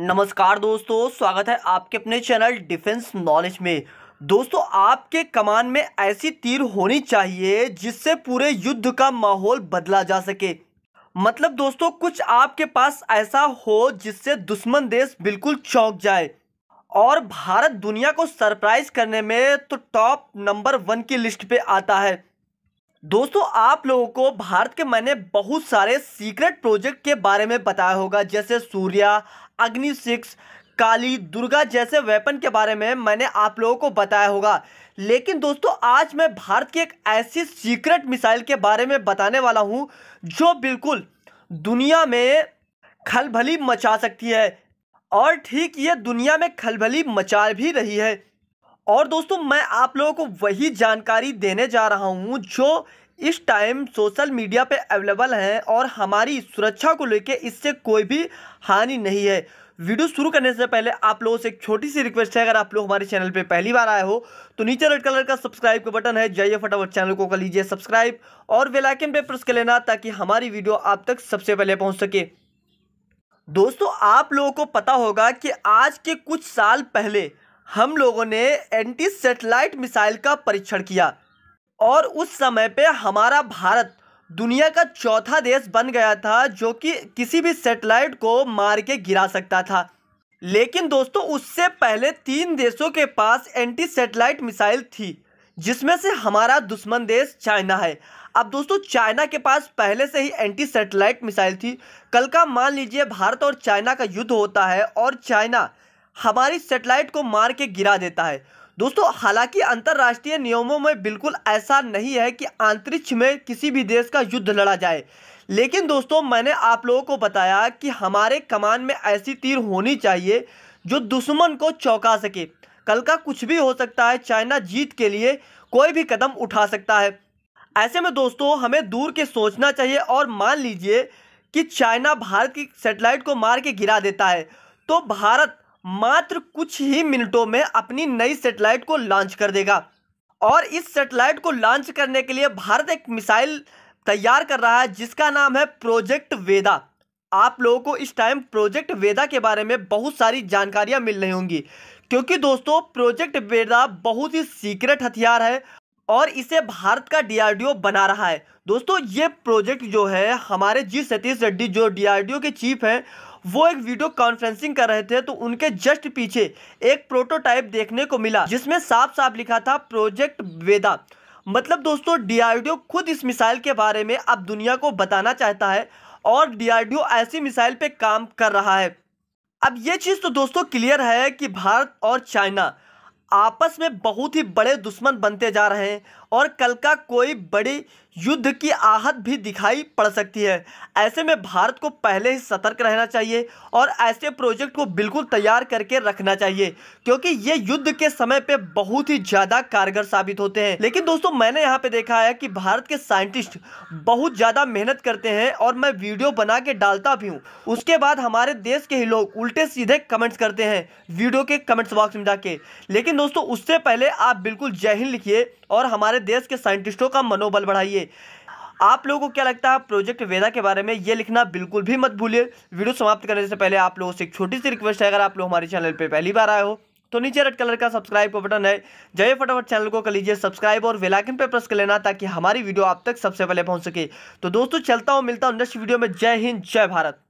नमस्कार दोस्तों स्वागत है आपके अपने चैनल डिफेंस नॉलेज में दोस्तों आपके कमान में ऐसी तीर होनी चाहिए जिससे पूरे युद्ध का माहौल बदला जा सके मतलब दोस्तों कुछ आपके पास ऐसा हो जिससे दुश्मन देश बिल्कुल चौंक जाए और भारत दुनिया को सरप्राइज करने में तो टॉप नंबर वन की लिस्ट पे आता है दोस्तों आप लोगों को भारत के मैंने बहुत सारे सीक्रेट प्रोजेक्ट के बारे में बताया होगा जैसे सूर्या अग्नि सिक्स काली दुर्गा जैसे वेपन के बारे में मैंने आप लोगों को बताया होगा लेकिन दोस्तों आज मैं भारत की एक ऐसी सीक्रेट मिसाइल के बारे में बताने वाला हूं जो बिल्कुल दुनिया में खलभली मचा सकती है और ठीक ये दुनिया में खलभली मचा भी रही है और दोस्तों मैं आप लोगों को वही जानकारी देने जा रहा हूँ जो इस टाइम सोशल मीडिया पे अवेलेबल हैं और हमारी सुरक्षा को लेके इससे कोई भी हानि नहीं है वीडियो शुरू करने से पहले आप लोगों से एक छोटी सी रिक्वेस्ट है अगर आप लोग हमारे चैनल पे पहली बार आए हो तो नीचे रेड कलर का सब्सक्राइब का बटन है जाइए फटाफट चैनल को कर लीजिए सब्सक्राइब और बेलाइकन पर प्रेस कर लेना ताकि हमारी वीडियो आप तक सबसे पहले पहुँच सके दोस्तों आप लोगों को पता होगा कि आज के कुछ साल पहले हम लोगों ने एंटी सेटेलाइट मिसाइल का परीक्षण किया और उस समय पे हमारा भारत दुनिया का चौथा देश बन गया था जो कि किसी भी सेटेलाइट को मार के गिरा सकता था लेकिन दोस्तों उससे पहले तीन देशों के पास एंटी सेटेलाइट मिसाइल थी जिसमें से हमारा दुश्मन देश चाइना है अब दोस्तों चाइना के पास पहले से ही एंटी सेटेलाइट मिसाइल थी कल का मान लीजिए भारत और चाइना का युद्ध होता है और चाइना हमारी सेटेलाइट को मार के गिरा देता है दोस्तों हालांकि अंतर्राष्ट्रीय नियमों में बिल्कुल ऐसा नहीं है कि अंतरिक्ष में किसी भी देश का युद्ध लड़ा जाए लेकिन दोस्तों मैंने आप लोगों को बताया कि हमारे कमान में ऐसी तीर होनी चाहिए जो दुश्मन को चौंका सके कल का कुछ भी हो सकता है चाइना जीत के लिए कोई भी कदम उठा सकता है ऐसे में दोस्तों हमें दूर के सोचना चाहिए और मान लीजिए कि चाइना भारत की सेटेलाइट को मार के गिरा देता है तो भारत मात्र कुछ ही मिनटों में अपनी नई सेटेलाइट को लॉन्च कर देगा और इस सेटेलाइट को लॉन्च करने के लिए भारत एक मिसाइल तैयार कर रहा है जिसका नाम है प्रोजेक्ट वेदा आप लोगों को इस टाइम प्रोजेक्ट वेदा के बारे में बहुत सारी जानकारियां मिल रही होंगी क्योंकि दोस्तों प्रोजेक्ट वेदा बहुत ही सीक्रेट हथियार है और इसे भारत का डीआरडीओ बना रहा है दोस्तों ये प्रोजेक्ट जो है हमारे जी सतीश रेड्डी जो डीआरडीओ के चीफ हैं वो एक वीडियो कॉन्फ्रेंसिंग कर रहे थे तो उनके जस्ट पीछे एक प्रोटोटाइप देखने को मिला जिसमें साफ साफ लिखा था प्रोजेक्ट वेदा मतलब दोस्तों डीआरडीओ खुद इस मिसाइल के बारे में अब दुनिया को बताना चाहता है और डीआरडीओ ऐसी मिसाइल पर काम कर रहा है अब ये चीज़ तो दोस्तों क्लियर है कि भारत और चाइना आपस में बहुत ही बड़े दुश्मन बनते जा रहे हैं और कल का कोई बड़ी युद्ध की आहत भी दिखाई पड़ सकती है ऐसे में भारत को पहले ही सतर्क रहना चाहिए और ऐसे प्रोजेक्ट को बिल्कुल तैयार करके रखना चाहिए क्योंकि ये युद्ध के समय पे बहुत ही ज़्यादा कारगर साबित होते हैं लेकिन दोस्तों मैंने यहाँ पे देखा है कि भारत के साइंटिस्ट बहुत ज़्यादा मेहनत करते हैं और मैं वीडियो बना के डालता भी हूँ उसके बाद हमारे देश के ही लोग उल्टे सीधे कमेंट्स करते हैं वीडियो के कमेंट्स बॉक्स में जाके लेकिन दोस्तों उससे पहले आप बिल्कुल जय हिंद लिखिए और हमारे देश के साइंटिस्टों का मनोबल बढ़ाइए आप लोगों को क्या लगता है प्रोजेक्ट वेदा के बारे में ये लिखना बिल्कुल भी मत भूलिए वीडियो समाप्त करने से पहले आप लोगों से एक छोटी सी रिक्वेस्ट है अगर आप लोग हमारे चैनल पर पहली बार आए हो तो नीचे रेड कलर का सब्सक्राइब का बटन है जय फटाफट चैनल को कर लीजिए सब्सक्राइब और वेलाइकन पर प्रेस कर लेना ताकि हमारी वीडियो आप तक सबसे पहले पहुंच सके तो दोस्तों चलता हूँ मिलता हूँ नेक्स्ट वीडियो में जय हिंद जय भारत